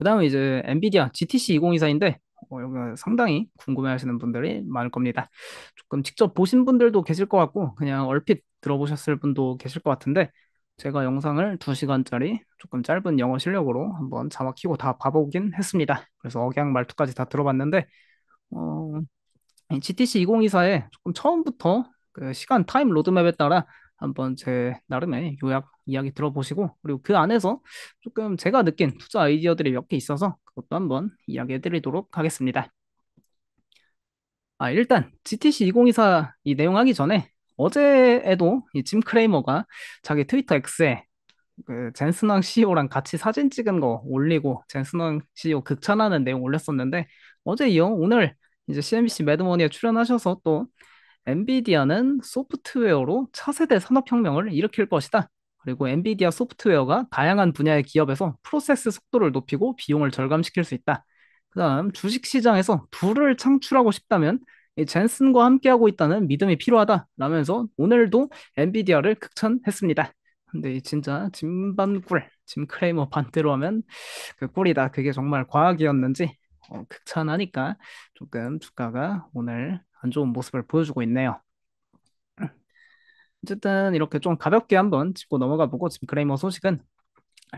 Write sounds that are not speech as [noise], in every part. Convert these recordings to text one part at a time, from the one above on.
그다음에 이제 엔비디아 GTC 2024인데 어, 여기 상당히 궁금해하시는 분들이 많을 겁니다. 조금 직접 보신 분들도 계실 것 같고 그냥 얼핏 들어보셨을 분도 계실 것 같은데 제가 영상을 2시간짜리 조금 짧은 영어 실력으로 한번 자막 키고 다 봐보긴 했습니다. 그래서 억양 말투까지 다 들어봤는데 어, GTC 2024에 조금 처음부터 그 시간 타임 로드맵에 따라 한번 제 나름의 요약 이야기 들어보시고 그리고 그 안에서 조금 제가 느낀 투자 아이디어들이 몇 개 있어서 그것도 한번 이야기해 드리도록 하겠습니다. 아, 일단 GTC 2024 이 내용 하기 전에 어제에도 이짐 크레이머가 자기 트위터 X에 그젠스왕 CEO랑 같이 사진 찍은 거 올리고 젠스왕 CEO 극찬하는 내용 올렸었는데 어제 이어 오늘 이제 CNBC 매드머니에 출연하셔서 또 엔비디아는 소프트웨어로 차세대 산업혁명을 일으킬 것이다. 그리고 엔비디아 소프트웨어가 다양한 분야의 기업에서 프로세스 속도를 높이고 비용을 절감시킬 수 있다. 그다음 주식시장에서 불을 창출하고 싶다면 젠슨과 함께하고 있다는 믿음이 필요하다라면서 오늘도 엔비디아를 극찬했습니다. 근데 진짜 짐 반꿀, 짐 크레이머 반대로 하면 그 꿀이다. 그게 정말 과학이었는지 어, 극찬하니까 조금 주가가 오늘 안 좋은 모습을 보여주고 있네요. 어쨌든 이렇게 좀 가볍게 한번 짚고 넘어가 보고 지금 그레이머 소식은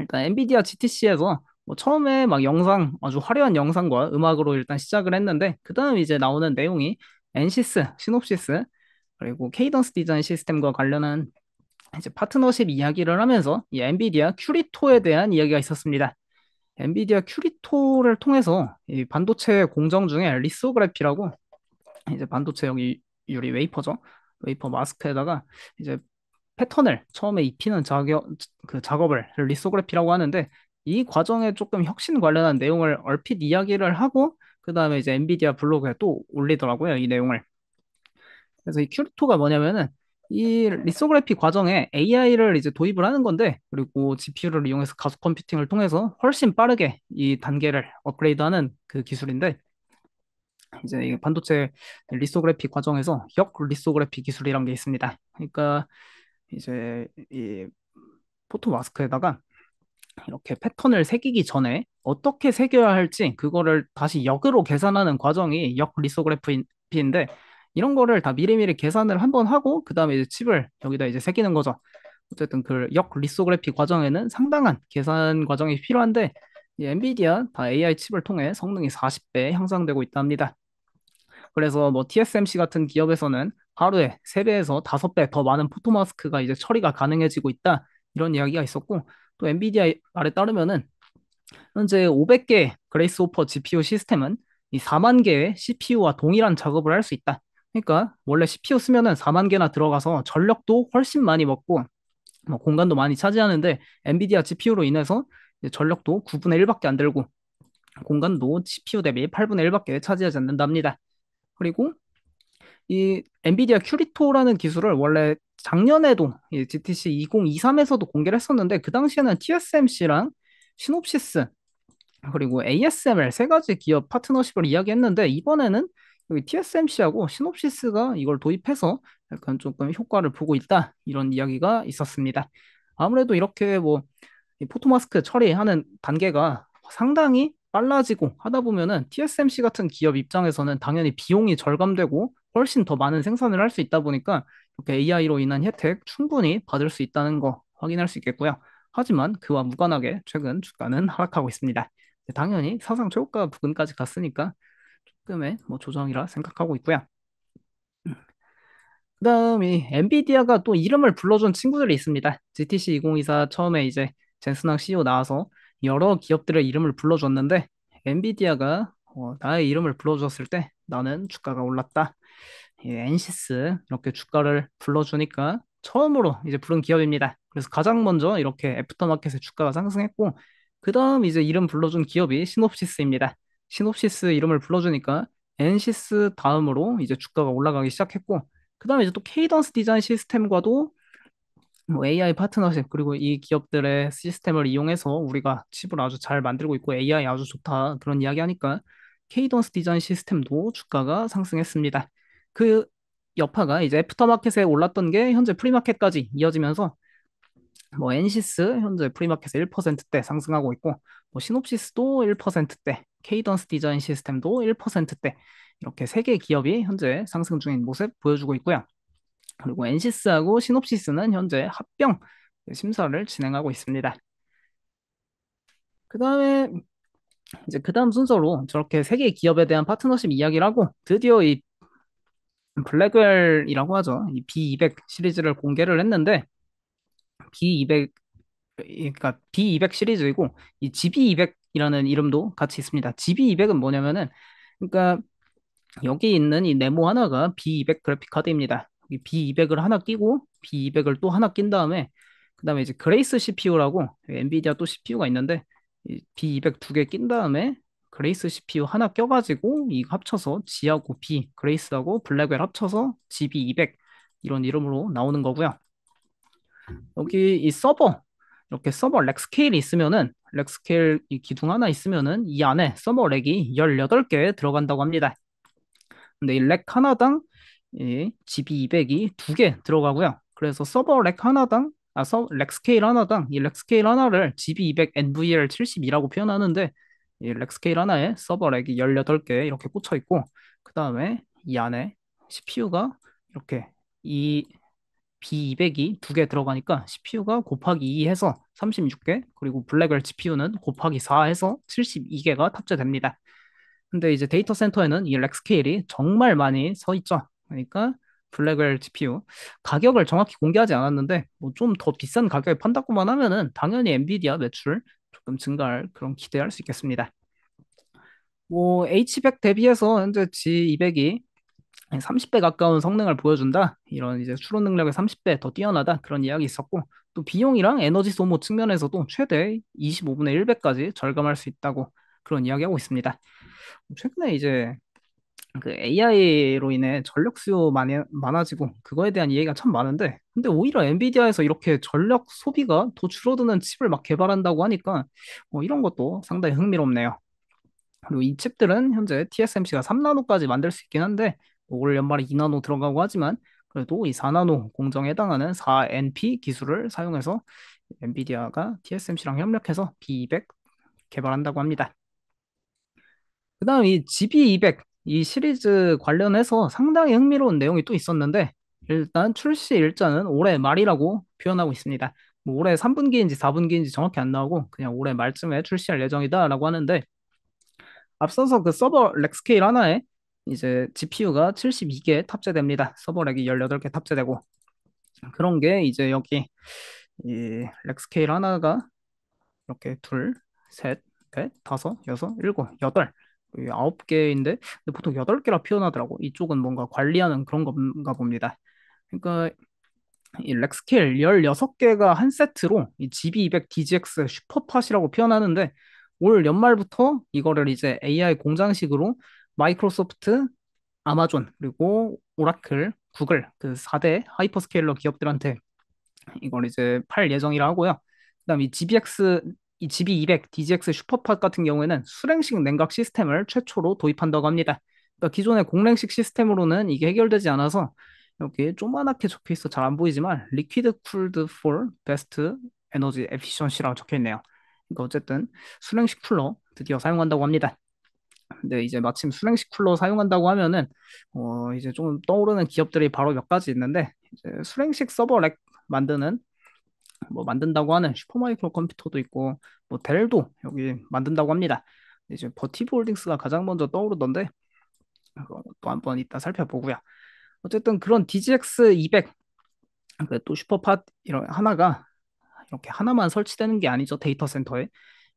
일단 엔비디아 GTC에서 뭐 처음에 막 영상 아주 화려한 영상과 음악으로 일단 시작을 했는데 그다음 이제 나오는 내용이 엔시스, 시놉시스 그리고 케이던스 디자인 시스템과 관련한 이제 파트너십 이야기를 하면서 이 엔비디아 큐리토에 대한 이야기가 있었습니다. 엔비디아 큐리토를 통해서 이 반도체 공정 중에 리소그래피라고 이제 반도체용 유리 웨이퍼죠. 웨이퍼 마스크에다가 이제 패턴을 처음에 입히는 작업, 그 작업을 리소그래피라고 하는데 이 과정에 조금 혁신 관련한 내용을 얼핏 이야기를 하고 그 다음에 이제 엔비디아 블로그에 또 올리더라고요 이 내용을. 그래서 이 큐리토가 뭐냐면은 이 리소그래피 과정에 AI를 이제 도입을 하는 건데 그리고 GPU를 이용해서 가속 컴퓨팅을 통해서 훨씬 빠르게 이 단계를 업그레이드하는 그 기술인데 이제 반도체 리소그래피 과정에서 역 리소그래피 기술이란 게 있습니다. 그러니까 이제 이 포토 마스크에다가 이렇게 패턴을 새기기 전에 어떻게 새겨야 할지 그거를 다시 역으로 계산하는 과정이 역 리소그래피인데 이런 거를 다 미리미리 계산을 한 번 하고 그 다음에 이제 칩을 여기다 이제 새기는 거죠. 어쨌든 그 역 리소그래피 과정에는 상당한 계산 과정이 필요한데 엔비디아 다 AI 칩을 통해 성능이 40배 향상되고 있답니다. 그래서 뭐 TSMC 같은 기업에서는 하루에 세배에서 다섯 배 더 많은 포토마스크가 이제 처리가 가능해지고 있다. 이런 이야기가 있었고 또 엔비디아 말에 따르면은 현재 500개 그레이스 오퍼 GPU 시스템은 이 4만 개의 CPU와 동일한 작업을 할 수 있다. 그러니까 원래 CPU 쓰면은 4만 개나 들어가서 전력도 훨씬 많이 먹고 뭐 공간도 많이 차지하는데 엔비디아 GPU로 인해서 전력도 9분의 1밖에 안 들고 공간도 CPU 대비 8분의 1밖에 차지하지 않는답니다. 그리고 이 엔비디아 큐리토라는 기술을 원래 작년에도 GTC 2023에서도 공개를 했었는데 그 당시에는 TSMC랑 시놉시스 그리고 ASML 세 가지 기업 파트너십을 이야기했는데 이번에는 여기 TSMC하고 시놉시스가 이걸 도입해서 약간 조금 효과를 보고 있다 이런 이야기가 있었습니다. 아무래도 이렇게 뭐 포토마스크 처리하는 단계가 상당히 빨라지고 하다 보면은 TSMC 같은 기업 입장에서는 당연히 비용이 절감되고 훨씬 더 많은 생산을 할 수 있다 보니까 이렇게 AI로 인한 혜택 충분히 받을 수 있다는 거 확인할 수 있겠고요. 하지만 그와 무관하게 최근 주가는 하락하고 있습니다. 네, 당연히 사상 최고가 부근까지 갔으니까 조금의 뭐 조정이라 생각하고 있고요. 그다음이 엔비디아가 또 이름을 불러준 친구들이 있습니다. GTC 2024 처음에 이제 젠슨왕 CEO 나와서 여러 기업들의 이름을 불러줬는데 엔비디아가 어, 나의 이름을 불러줬을 때 나는 주가가 올랐다. 예, 엔시스 이렇게 주가를 불러주니까 처음으로 이제 부른 기업입니다. 그래서 가장 먼저 이렇게 애프터마켓의 주가가 상승했고 그 다음 이제 이름 불러준 기업이 시놉시스입니다. 시놉시스 이름을 불러주니까 엔시스 다음으로 이제 주가가 올라가기 시작했고 그 다음에 이제 또 케이던스 디자인 시스템과도 뭐 AI 파트너십 그리고 이 기업들의 시스템을 이용해서 우리가 칩을 아주 잘 만들고 있고 AI 아주 좋다 그런 이야기하니까 케이던스 디자인 시스템도 주가가 상승했습니다. 그 여파가 이제 애프터마켓에 올랐던 게 현재 프리마켓까지 이어지면서 뭐 엔시스 현재 프리마켓에 1%대 상승하고 있고 뭐 시놉시스도 1%대, 케이던스 디자인 시스템도 1%대 이렇게 세 개 기업이 현재 상승 중인 모습 보여주고 있고요. 그리고 엔시스하고 시놉시스는 현재 합병 심사를 진행하고 있습니다. 그 다음에 이제 그 다음 순서로 저렇게 세계 기업에 대한 파트너십 이야기를 하고 드디어 이 블랙웰이라고 하죠. 이 B200 시리즈를 공개를 했는데 B200 그러니까 B200 시리즈이고 이 GB200이라는 이름도 같이 있습니다. GB200은 뭐냐면은 그러니까 여기 있는 이 네모 하나가 B200 그래픽 카드입니다. B200을 하나 끼고 B200을 또 하나 낀 다음에 그 다음에 이제 그레이스 CPU라고 엔비디아 또 CPU가 있는데 B200 두 개 낀 다음에 그레이스 CPU 하나 껴가지고 이 합쳐서 G하고 B, 그레이스하고 블랙웰 합쳐서 GB200 이런 이름으로 나오는 거고요. 여기 이 서버 이렇게 서버 렉 스케일이 있으면은 렉 스케일 이 기둥 하나 있으면은 이 안에 서버 렉이 18개 들어간다고 합니다. 근데 이 렉 하나당 예, GB 200이 두 개 들어가고요. 그래서 서버 렉 하나당 아, 서, 렉 스케일 하나당 이렉 스케일 하나를 GB 200 NVL 70이라고 표현하는데 이렉 스케일 하나에 서버 렉이 18개 이렇게 꽂혀 있고 그다음에 이 안에 CPU가 이렇게 이 B200이 두 개 들어가니까 CPU가 곱하기 2 해서 36개, 그리고 블랙을 GPU는 곱하기 4 해서 72개가 탑재됩니다. 근데 이제 데이터 센터에는 이렉 스케일이 정말 많이 서 있죠. 그러니까 블랙웰 GPU 가격을 정확히 공개하지 않았는데 뭐 좀 더 비싼 가격에 판다고만 하면은 당연히 엔비디아 매출 조금 증가할 그런 기대할 수 있겠습니다. 뭐 H100 대비해서 현재 G200이 30배 가까운 성능을 보여준다. 이런 이제 추론 능력이 30배 더 뛰어나다. 그런 이야기 있었고 또 비용이랑 에너지 소모 측면에서도 최대 25분의 1배까지 절감할 수 있다고 그런 이야기하고 있습니다. 최근에 이제 그 AI로 인해 전력 수요 많이 많아지고 그거에 대한 이해가 참 많은데 근데 오히려 엔비디아에서 이렇게 전력 소비가 더 줄어드는 칩을 막 개발한다고 하니까 뭐 이런 것도 상당히 흥미롭네요. 그리고 이 칩들은 현재 TSMC가 3나노까지 만들 수 있긴 한데 올 연말에 2나노 들어가고 하지만 그래도 이 4나노 공정에 해당하는 4NP 기술을 사용해서 엔비디아가 TSMC랑 협력해서 B200 개발한다고 합니다. 그 다음 이 GB200 이 시리즈 관련해서 상당히 흥미로운 내용이 또 있었는데 일단 출시 일자는 올해 말이라고 표현하고 있습니다. 뭐 올해 3분기인지 4분기인지 정확히 안 나오고 그냥 올해 말쯤에 출시할 예정이다라고 하는데 앞서서 그 서버 렉스케일 하나에 이제 GPU가 72개 탑재됩니다. 서버 렉이 18개 탑재되고 그런 게 이제 여기 이 렉스케일 하나가 이렇게 둘, 셋, 넷, 다섯, 여섯, 일곱, 여덟 9 예, 개인데 근데 보통 8 개라 표현하더라고. 이쪽은 뭔가 관리하는 그런 건가 봅니다. 그러니까 이 렉스케일 16개가 한 세트로 이 GB200 DGX 슈퍼팟이라고 표현하는데 올 연말부터 이거를 이제 AI 공장식으로 마이크로소프트, 아마존, 그리고 오라클, 구글 그 4대 하이퍼스케일러 기업들한테 이걸 이제 팔 예정이라 하고요. 그다음 에 GBX 이 GB200 DGX 슈퍼팟 같은 경우에는 수랭식 냉각 시스템을 최초로 도입한다고 합니다. 그러니까 기존의 공랭식 시스템으로는 이게 해결되지 않아서 여기 에 조만하게 적혀 있어 잘 안 보이지만 리퀴드 쿨드 폴 베스트 에너지 에피션시라고 적혀 있네요. 그러니까 어쨌든 수랭식 쿨러 드디어 사용한다고 합니다. 근데 이제 마침 수랭식 쿨러 사용한다고 하면은 어 이제 좀 떠오르는 기업들이 바로 몇 가지 있는데 이제 수랭식 서버 렉 만드는 뭐 만든다고 하는 슈퍼마이크로 컴퓨터도 있고 뭐 델도 여기 만든다고 합니다. 이제 버티브 홀딩스가 가장 먼저 떠오르던데 또한번 이따 살펴보고요. 어쨌든 그런 DGX 200또 그 슈퍼팟 이런 하나가 이렇게 하나만 설치되는 게 아니죠 데이터 센터에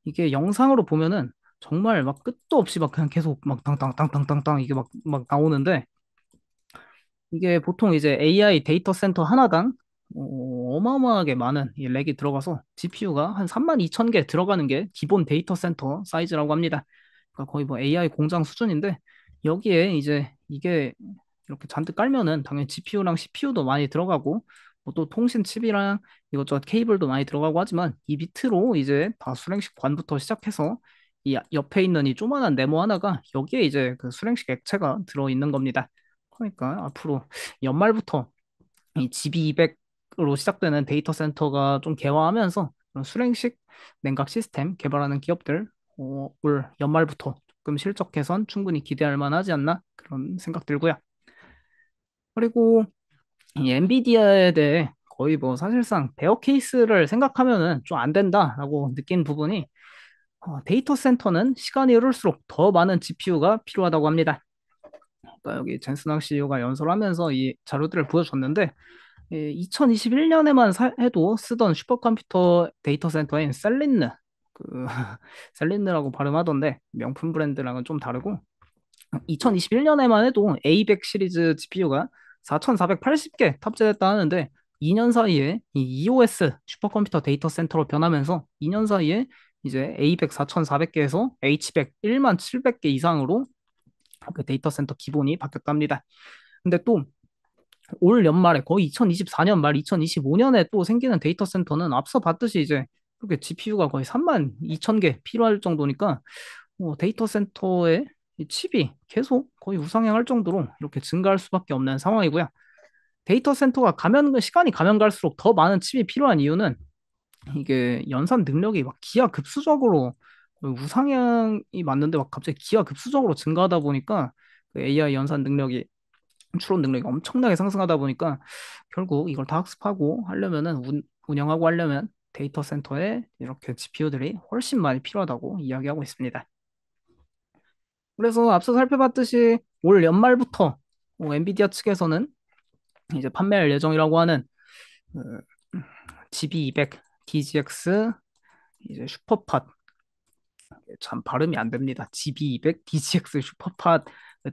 이게 영상으로 보면은 정말 막 끝도 없이 막 그냥 계속 막 땅땅땅땅땅땅 이게 막 막 나오는데 이게 보통 이제 AI 데이터 센터 하나당 어, 마어마하게 많은 이 렉이 들어가서 GPU가 한 32,000개 들어가는 게 기본 데이터 센터 사이즈라고 합니다. 그러니까 거의 뭐 AI 공장 수준인데 여기에 이제 이게 이렇게 잔뜩 깔면은 당연히 GPU랑 CPU도 많이 들어가고 뭐또 통신 칩이랑 이것저것 케이블도 많이 들어가고 하지만 이 밑으로 이제 다 수랭식 관부터 시작해서 이 옆에 있는 이 조만한 네모 하나가 여기에 이제 그 수랭식 액체가 들어 있는 겁니다. 그러니까 앞으로 연말부터 이 GB200 로 시작되는 데이터 센터가 좀 개화하면서 수랭식 냉각 시스템 개발하는 기업들 어, 올 연말부터 조금 실적 개선 충분히 기대할 만하지 않나 그런 생각 들고요. 그리고 엔비디아에 대해 거의 뭐 사실상 베어 케이스를 생각하면은 좀 안 된다라고 느낀 부분이 어, 데이터 센터는 시간이 흐를수록 더 많은 GPU가 필요하다고 합니다. 그러니까 여기 젠스낙 CEO가 연설하면서 이 자료들을 보여줬는데 2021년에만 예, 사, 해도 쓰던 슈퍼컴퓨터 데이터 센터인 셀린느, 그, [laughs] 셀린느라고 발음하던데 명품 브랜드랑은 좀 다르고 2021년에만 해도 A100 시리즈 GPU가 4,480개 탑재됐다 하는데 2년 사이에 이 EOS 슈퍼컴퓨터 데이터 센터로 변하면서 2년 사이에 이제 A100 4,400개에서 H100 1만 700개 이상으로 그 데이터 센터 기본이 바뀌었답니다. 근데 또올 연말에 거의 2024년 말 2025년에 또 생기는 데이터 센터는 앞서 봤듯이 이제 그렇게 GPU가 거의 3만 2천 개 필요할 정도니까 뭐 데이터 센터의 칩이 계속 거의 우상향할 정도로 이렇게 증가할 수밖에 없는 상황이고요. 데이터 센터가 가면 시간이 가면 갈수록 더 많은 칩이 필요한 이유는 이게 연산 능력이 막 기하급수적으로 우상향이 맞는데 막 갑자기 기하급수적으로 증가하다 보니까 그 AI 연산 능력이 추론 능력이 엄청나게 상승하다 보니까 결국 이걸 다 학습하고 하려면은 운, 운영하고 하려면 데이터 센터에 이렇게 GPU들이 훨씬 많이 필요하다고 이야기하고 있습니다. 그래서 앞서 살펴봤듯이 올 연말부터 뭐 엔비디아 측에서는 이제 판매할 예정이라고 하는 GB200 어, DGX 이제 슈퍼팟 참 발음이 안 됩니다. GB200 DGX 슈퍼팟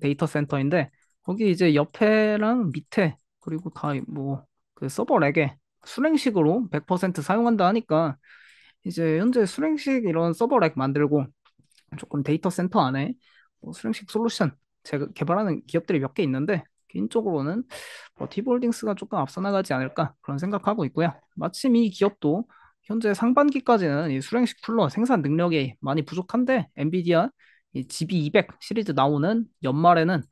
데이터 센터인데 거기 이제 옆에랑 밑에 그리고 다 뭐 그서버랙에 수랭식으로 100% 사용한다 하니까 이제 현재 수랭식 이런 서버랙 만들고 조금 데이터 센터 안에 뭐 수랭식 솔루션 제가 개발하는 기업들이 몇 개 있는데 개인적으로는 뭐 티볼딩스가 조금 앞서 나가지 않을까 그런 생각하고 있고요. 마침 이 기업도 현재 상반기까지는 이 수랭식 쿨러 생산 능력이 많이 부족한데 엔비디아 이 GB200 시리즈 나오는 연말에는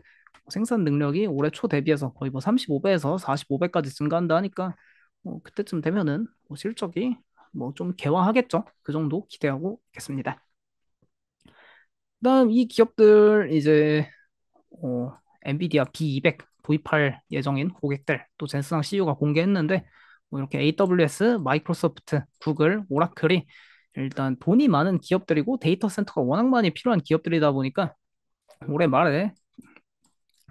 뭐 생산 능력이 올해 초 대비해서 거의 뭐 35배에서 45배까지 증가한다 하니까 뭐 그때쯤 되면은 뭐 실적이 뭐 좀 개화하겠죠. 그 정도 기대하고 있겠습니다. 그다음 이 기업들 이제 어, 엔비디아 B200 도입할 예정인 고객들 또 젠스랑 c e o 가 공개했는데 뭐 이렇게 AWS, 마이크로소프트, 구글, 오라클이 일단 돈이 많은 기업들이고 데이터 센터가 워낙 많이 필요한 기업들이다 보니까 올해 말에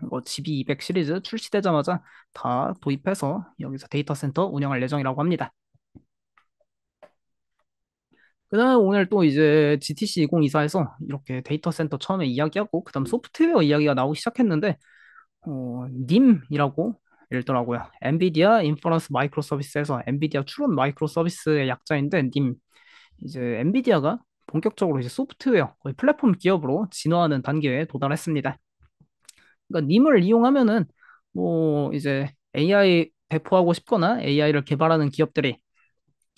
뭐 GB200 시리즈 출시되자마자 다 도입해서 여기서 데이터 센터 운영할 예정이라고 합니다. 그 다음에 오늘 또 이제 GTC 2024에서 이렇게 데이터 센터 처음에 이야기하고, 그 다음 소프트웨어 이야기가 나오기 시작했는데, 어, 님이라고 읽더라고요. 엔비디아 인퍼런스 마이크로 서비스에서 엔비디아 추론 마이크로 서비스의 약자인데, 님. 이제 엔비디아가 본격적으로 이제 소프트웨어, 거의 플랫폼 기업으로 진화하는 단계에 도달했습니다. 그러니까 님을 이용하면은 뭐 이제 AI 배포하고 싶거나 AI를 개발하는 기업들이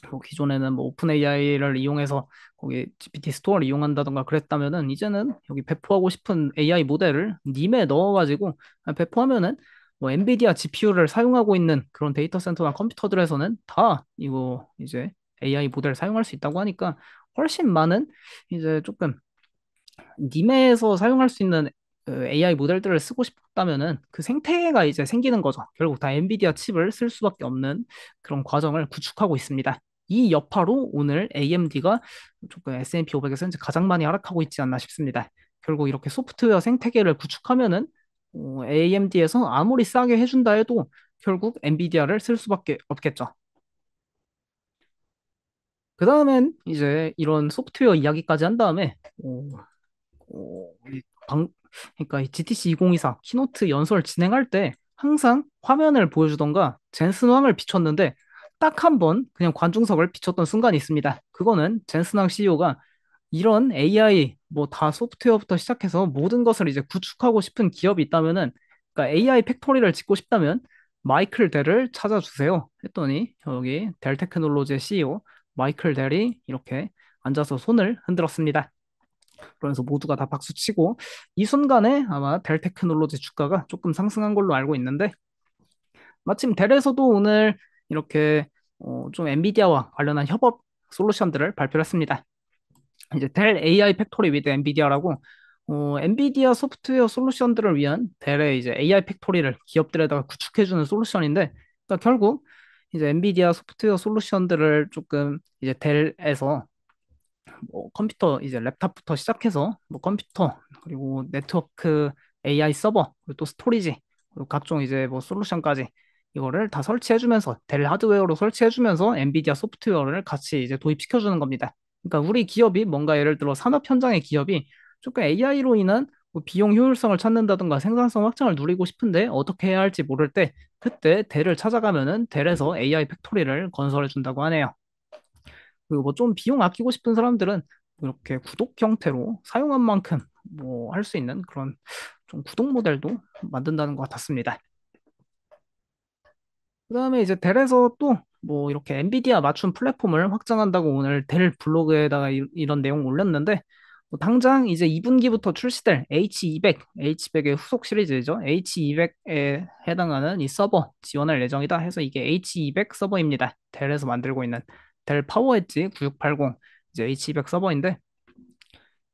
뭐 기존에는 뭐 오픈 AI를 이용해서 거기 GPT 스토어를 이용한다던가 그랬다면은 이제는 여기 배포하고 싶은 AI 모델을 님에 넣어가지고 배포하면은 뭐 엔비디아 GPU를 사용하고 있는 그런 데이터 센터나 컴퓨터들에서는 다 이거 이제 AI 모델을 사용할 수 있다고 하니까 훨씬 많은 이제 조금 님에서 사용할 수 있는 AI 그 모델들을 쓰고 싶다면은 그 생태가 계 이제 생기는 거죠. 결국 다 엔비디아 칩을 쓸 수밖에 없는 그런 과정을 구축하고 있습니다. 이 여파로 오늘 AMD가 조금 S&P 500에서 현재 가장 많이 하락하고 있지 않나 싶습니다. 결국 이렇게 소프트웨어 생태계를 구축하면은 어, AMD에서 아무리 싸게 해준다 해도 결국 엔비디아를 쓸 수밖에 없겠죠. 그 다음엔 이제 이런 소프트웨어 이야기까지 한 다음에 어, 어, 방, 그러니까 GTC 2024 키노트 연설 진행할 때 항상 화면을 보여주던가 젠슨왕을 비췄는데 딱 한 번 그냥 관중석을 비췄던 순간이 있습니다. 그거는 젠슨왕 CEO가 이런 AI 뭐 다 소프트웨어부터 시작해서 모든 것을 이제 구축하고 싶은 기업이 있다면은 그러니까 AI 팩토리를 짓고 싶다면 마이클 델을 찾아주세요 했더니 여기 델 테크놀로지의 CEO 마이클 델이 이렇게 앉아서 손을 흔들었습니다. 그러면서 모두가 다 박수치고 이 순간에 아마 델 테크놀로지 주가가 조금 상승한 걸로 알고 있는데 마침 델에서도 오늘 이렇게 어, 좀 엔비디아와 관련한 협업 솔루션들을 발표했습니다. 이제 델 AI 팩토리 위드 엔비디아라고 어, 엔비디아 소프트웨어 솔루션들을 위한 델의 이제 AI 팩토리를 기업들에다가 구축해주는 솔루션인데 그러니까 결국 이제 엔비디아 소프트웨어 솔루션들을 조금 이제 델에서 뭐 컴퓨터 이제 랩탑부터 시작해서 뭐 컴퓨터 그리고 네트워크 AI 서버 그리고 또 스토리지 그리고 각종 이제 뭐 솔루션까지 이거를 다 설치해주면서 델 하드웨어로 설치해주면서 엔비디아 소프트웨어를 같이 이제 도입시켜주는 겁니다. 그러니까 우리 기업이 뭔가 예를 들어 산업 현장의 기업이 조금 AI로 인한 뭐 비용 효율성을 찾는다든가 생산성 확장을 누리고 싶은데 어떻게 해야 할지 모를 때 그때 델을 찾아가면은 델에서 AI 팩토리를 건설해 준다고 하네요. 그리고 뭐좀 비용 아끼고 싶은 사람들은 뭐 이렇게 구독 형태로 사용한 만큼 뭐 할 수 있는 그런 좀 구독 모델도 만든다는 것 같았습니다. 그 다음에 이제 델에서 또 뭐 이렇게 엔비디아 맞춤 플랫폼을 확장한다고 오늘 델 블로그에다가 이, 이런 내용 올렸는데 뭐 당장 이제 2분기부터 출시될 H200, H200의 후속 시리즈죠. H200에 해당하는 이 서버 지원할 예정이다 해서 이게 H200 서버입니다. 델에서 만들고 있는 델 파워엣지 9680 이제 H200 e 서버인데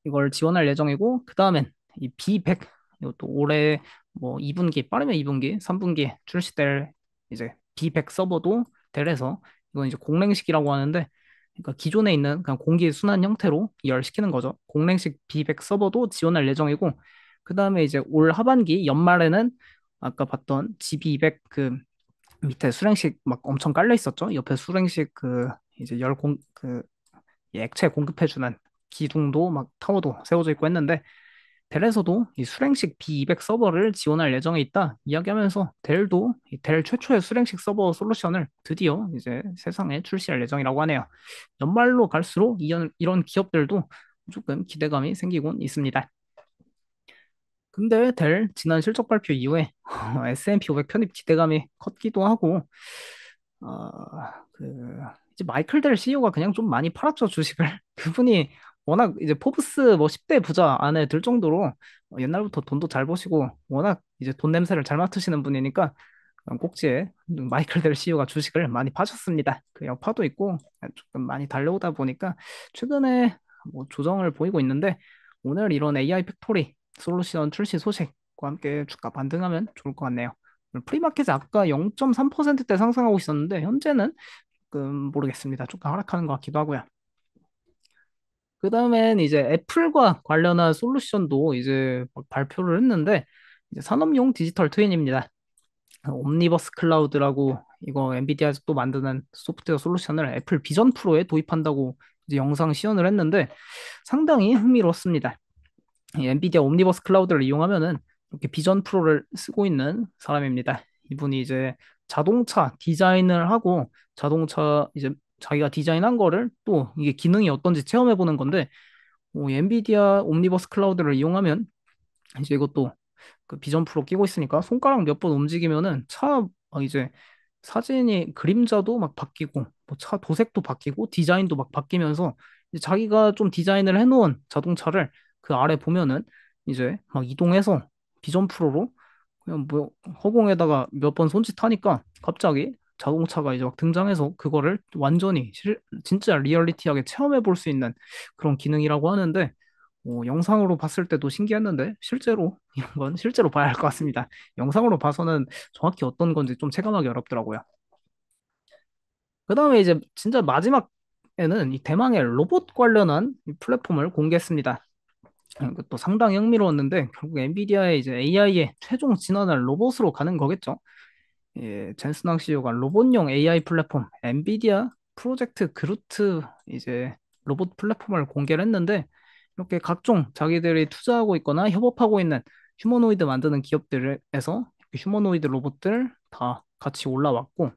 이걸 지원할 예정이고 그 다음엔 이 B100 이것도 올해 뭐 2분기 빠르면 2분기, 3분기 출시될 이제 B100 서버도 델에서 이건 이제 공랭식이라고 하는데 그러니까 기존에 있는 그냥 공기 순환 형태로 이열시키는 거죠. 공랭식 B100 서버도 지원할 예정이고 그 다음에 이제 올 하반기 연말에는 아까 봤던 GB200 그 밑에 수랭식 막 엄청 깔려 있었죠. 옆에 수랭식 그 이제 열 공, 그, 액체 공급해주는 기둥도 막 타워도 세워져 있고 했는데 델에서도 이 수랭식 B200 서버를 지원할 예정에 있다 이야기하면서 델도 델 최초의 수랭식 서버 솔루션을 드디어 이제 세상에 출시할 예정이라고 하네요. 연말로 갈수록 이런, 이런 기업들도 조금 기대감이 생기곤 있습니다. 근데 델 지난 실적 발표 이후에 [laughs] S&P 500 편입 기대감이 컸기도 하고 어, 그 이제 마이클 델 CEO가 그냥 좀 많이 팔았죠 주식을 [laughs] 그분이 워낙 이제 포브스 뭐 10대 부자 안에 들 정도로 어, 옛날부터 돈도 잘 버시고 워낙 이제 돈 냄새를 잘 맡으시는 분이니까 어, 꼭지에 마이클 델 CEO가 주식을 많이 파셨습니다. 그 여파도 있고 조금 많이 달려오다 보니까 최근에 뭐 조정을 보이고 있는데 오늘 이런 AI 팩토리 솔루션 출시 소식과 함께 주가 반등하면 좋을 것 같네요. 프리마켓이 아까 0.3%대 상승하고 있었는데 현재는 조금 모르겠습니다. 조금 하락하는 것 같기도 하고요. 그 다음엔 이제 애플과 관련한 솔루션도 이제 발표를 했는데 이제 산업용 디지털 트윈입니다. 옴니버스 클라우드라고 이거 엔비디아에서 또 만드는 소프트웨어 솔루션을 애플 비전 프로에 도입한다고 이제 영상 시연을 했는데 상당히 흥미로웠습니다. 엔비디아 옴니버스 클라우드를 이용하면은 이렇게 비전 프로를 쓰고 있는 사람입니다. 이분이 이제 자동차 디자인을 하고 자동차 이제 자기가 디자인한 거를 또 이게 기능이 어떤지 체험해 보는 건데 뭐 엔비디아 옴니버스 클라우드를 이용하면 이제 이것도 그 비전 프로 끼고 있으니까 손가락 몇 번 움직이면은 차 이제 사진이 그림자도 막 바뀌고 뭐차 도색도 바뀌고 디자인도 막 바뀌면서 자기가 좀 디자인을 해놓은 자동차를 그 아래 보면은 이제 막 이동해서 비전 프로로 그냥 뭐 허공에다가 몇 번 손짓하니까 갑자기 자동차가 이제 막 등장해서 그거를 완전히 실, 진짜 리얼리티하게 체험해 볼 수 있는 그런 기능이라고 하는데 어, 영상으로 봤을 때도 신기했는데 실제로 이런 건 실제로 봐야 할 것 같습니다. 영상으로 봐서는 정확히 어떤 건지 좀 체감하기 어렵더라고요. 그 다음에 이제 진짜 마지막에는 이 대망의 로봇 관련한 플랫폼을 공개했습니다. 이것도 상당히 흥미로웠는데 결국 엔비디아의 이제 AI의 최종 진화는 로봇으로 가는 거겠죠. 예, 젠스낭 CEO가 로봇용 AI 플랫폼 엔비디아 프로젝트 그루트 이제 로봇 플랫폼을 공개를 했는데 이렇게 각종 자기들이 투자하고 있거나 협업하고 있는 휴머노이드 만드는 기업들에서 휴머노이드 로봇들 다 같이 올라왔고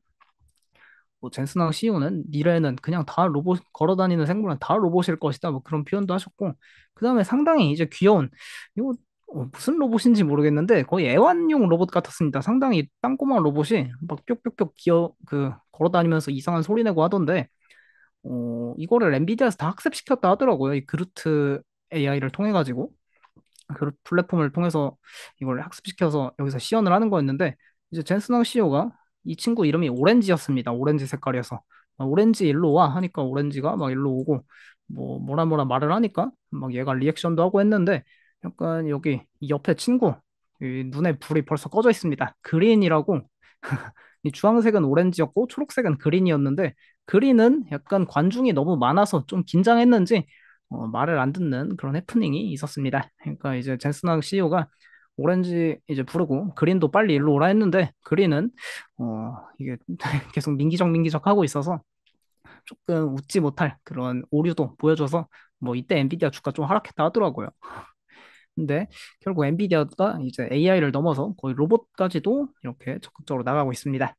뭐 젠스나 CEO는 미래에는 그냥 다 로봇 걸어다니는 생물은 다 로봇일 것이다 뭐 그런 표현도 하셨고 그 다음에 상당히 이제 귀여운 이거 어, 무슨 로봇인지 모르겠는데 거의 애완용 로봇 같았습니다. 상당히 땅꼬마 로봇이 막 뾱뾱뾱 기어 그 걸어다니면서 이상한 소리 내고 하던데 어 이거를 엔비디아에서 다 학습시켰다 하더라고요. 이 그루트 AI를 통해 가지고 그 플랫폼을 통해서 이걸 학습시켜서 여기서 시연을 e 하는 거였는데 이제 젠스낭 CEO가 이 친구 이름이 오렌지였습니다. 오렌지 색깔이어서 어, 오렌지 일로 와 하니까 오렌지가 막 일로 오고 뭐 뭐라 뭐라 말을 하니까 막 얘가 리액션도 하고 했는데 약간 여기 옆에 친구 눈에 불이 벌써 꺼져 있습니다. 그린이라고 [laughs] 이 주황색은 오렌지였고 초록색은 그린이었는데 그린은 약간 관중이 너무 많아서 좀 긴장했는지 어, 말을 안 듣는 그런 해프닝이 있었습니다. 그러니까 이제 젠스낭 CEO가 오렌지 이제 부르고 그린도 빨리 일로 오라 했는데 그린은 어 이게 [laughs] 계속 민기적 민기적 하고 있어서 조금 웃지 못할 그런 오류도 보여줘서 뭐 이때 엔비디아 주가 좀 하락했다 하더라고요. 근데 결국 엔비디아가 이제 AI를 넘어서 거의 로봇까지도 이렇게 적극적으로 나가고 있습니다.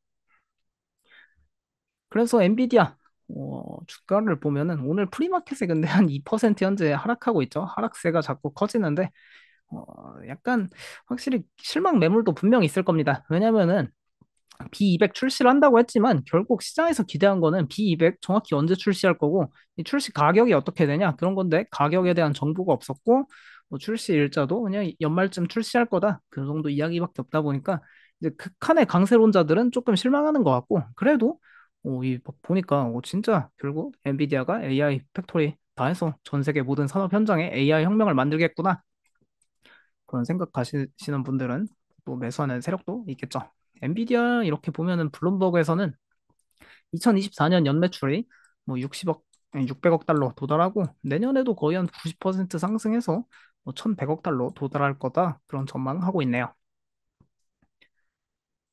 그래서 엔비디아 어, 주가를 보면은 오늘 프리마켓에 근데 한 2% 현재 하락하고 있죠. 하락세가 자꾸 커지는데 어, 약간 확실히 실망 매물도 분명 있을 겁니다. 왜냐면은 B200 출시를 한다고 했지만 결국 시장에서 기대한 거는 B200 정확히 언제 출시할 거고 출시 가격이 어떻게 되냐 그런 건데 가격에 대한 정보가 없었고 뭐 출시 일자도 그냥 연말쯤 출시할 거다 그 정도 이야기밖에 없다 보니까 이제 극한의 강세론자들은 조금 실망하는 것 같고 그래도 어, 이 뭐 보니까 어, 진짜 결국 엔비디아가 AI 팩토리 다 해서 전 세계 모든 산업 현장에 AI 혁명을 만들겠구나 그런 생각하시는 분들은 또 매수하는 세력도 있겠죠. 엔비디아 이렇게 보면은 블룸버그에서는 2024년 연매출이 뭐 60억, 600억 달러 도달하고 내년에도 거의 한 90% 상승해서 뭐 1,100억 달러 도달할 거다 그런 전망하고 있네요.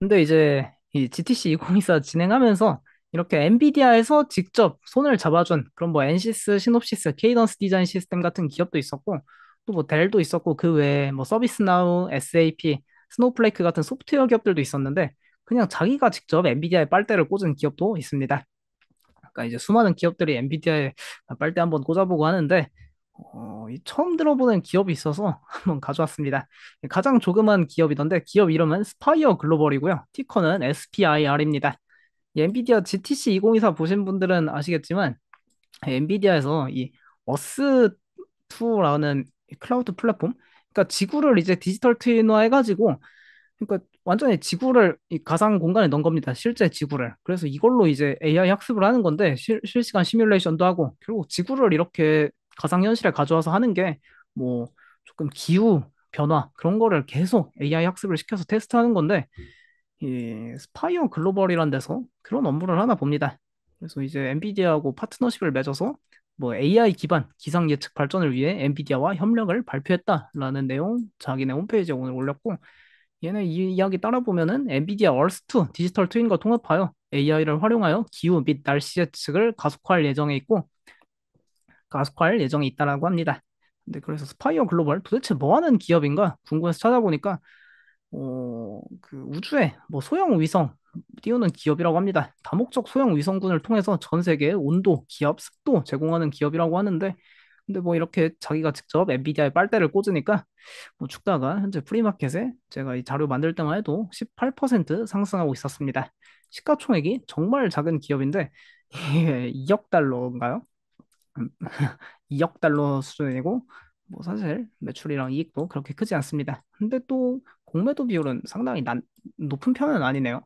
근데 이제 이 GTC 2024 진행하면서 이렇게 엔비디아에서 직접 손을 잡아준 그런 뭐 엔시스, 시놉시스, 케이던스 디자인 시스템 같은 기업도 있었고 또뭐 델도 있었고 그 외에 뭐 서비스나우, SAP, 스노우플레이크 같은 소프트웨어 기업들도 있었는데 그냥 자기가 직접 엔비디아에 빨대를 꽂은 기업도 있습니다. 그러니까 이제 수많은 기업들이 엔비디아에 빨대 한번 꽂아보고 하는데 어, 처음 들어보는 기업이 있어서 [laughs] 한번 가져왔습니다. 가장 조그만 기업이던데 기업 이름은 스파이어 글로벌이고요. 티커는 SPIR입니다. 엔비디아 GTC 2024 보신 분들은 아시겠지만 예, 엔비디아에서 이 어스2라는 클라우드 플랫폼 그러니까 지구를 이제 디지털 트윈화 해가지고 그러니까 완전히 지구를 이 가상 공간에 넣은 겁니다. 실제 지구를. 그래서 이걸로 이제 AI 학습을 하는 건데 실, 실시간 시뮬레이션도 하고 결국 지구를 이렇게 가상 현실에 가져와서 하는 게 뭐 조금 기후 변화 그런 거를 계속 AI 학습을 시켜서 테스트하는 건데 이 스파이어 글로벌이란 데서 그런 업무를 하나 봅니다. 그래서 이제 엔비디아하고 파트너십을 맺어서 뭐 AI 기반 기상 예측 발전을 위해 엔비디아와 협력을 발표했다라는 내용 자기네 홈페이지에 오늘 올렸고 얘네 이 이야기 따라 보면은 엔비디아 얼스2 디지털 트윈과 통합하여 AI를 활용하여 기후 및 날씨 예측을 가속화할 예정에 있고 가속화할 예정에 있다라고 합니다. 근데 그래서 스파이어 글로벌 도대체 뭐 하는 기업인가 궁금해서 찾아보니까 어, 그 우주에 뭐 소형 위성 띄우는 기업이라고 합니다. 다목적 소형 위성군을 통해서 전세계 온도, 기압, 습도 제공하는 기업이라고 하는데 근데 뭐 이렇게 자기가 직접 엔비디아의 빨대를 꽂으니까 뭐죽다가 현재 프리마켓에 제가 이 자료 만들 때만 해도 18% 상승하고 있었습니다. 시가총액이 정말 작은 기업인데 2억 달러인가요? 2억 음, [laughs] 달러 수준이고 뭐 사실 매출이랑 이익도 그렇게 크지 않습니다. 근데 또 공매도 비율은 상당히 난, 높은 편은 아니네요.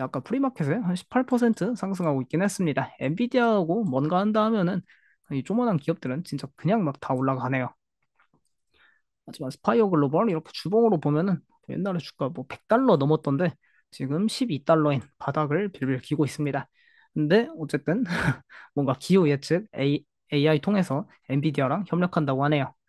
약간 프리마켓에 한 18% 상승하고 있긴 했습니다. 엔비디아하고 뭔가 한다 하면은 이 조만한 기업들은 진짜 그냥 막 다 올라가네요. 하지만 스파이어 글로벌 이렇게 주봉으로 보면은 옛날에 주가 뭐 100달러 넘었던데 지금 12달러인 바닥을 빌빌 기고 있습니다. 근데 어쨌든 [laughs] 뭔가 기후 예측 AI 통해서 엔비디아랑 협력한다고 하네요.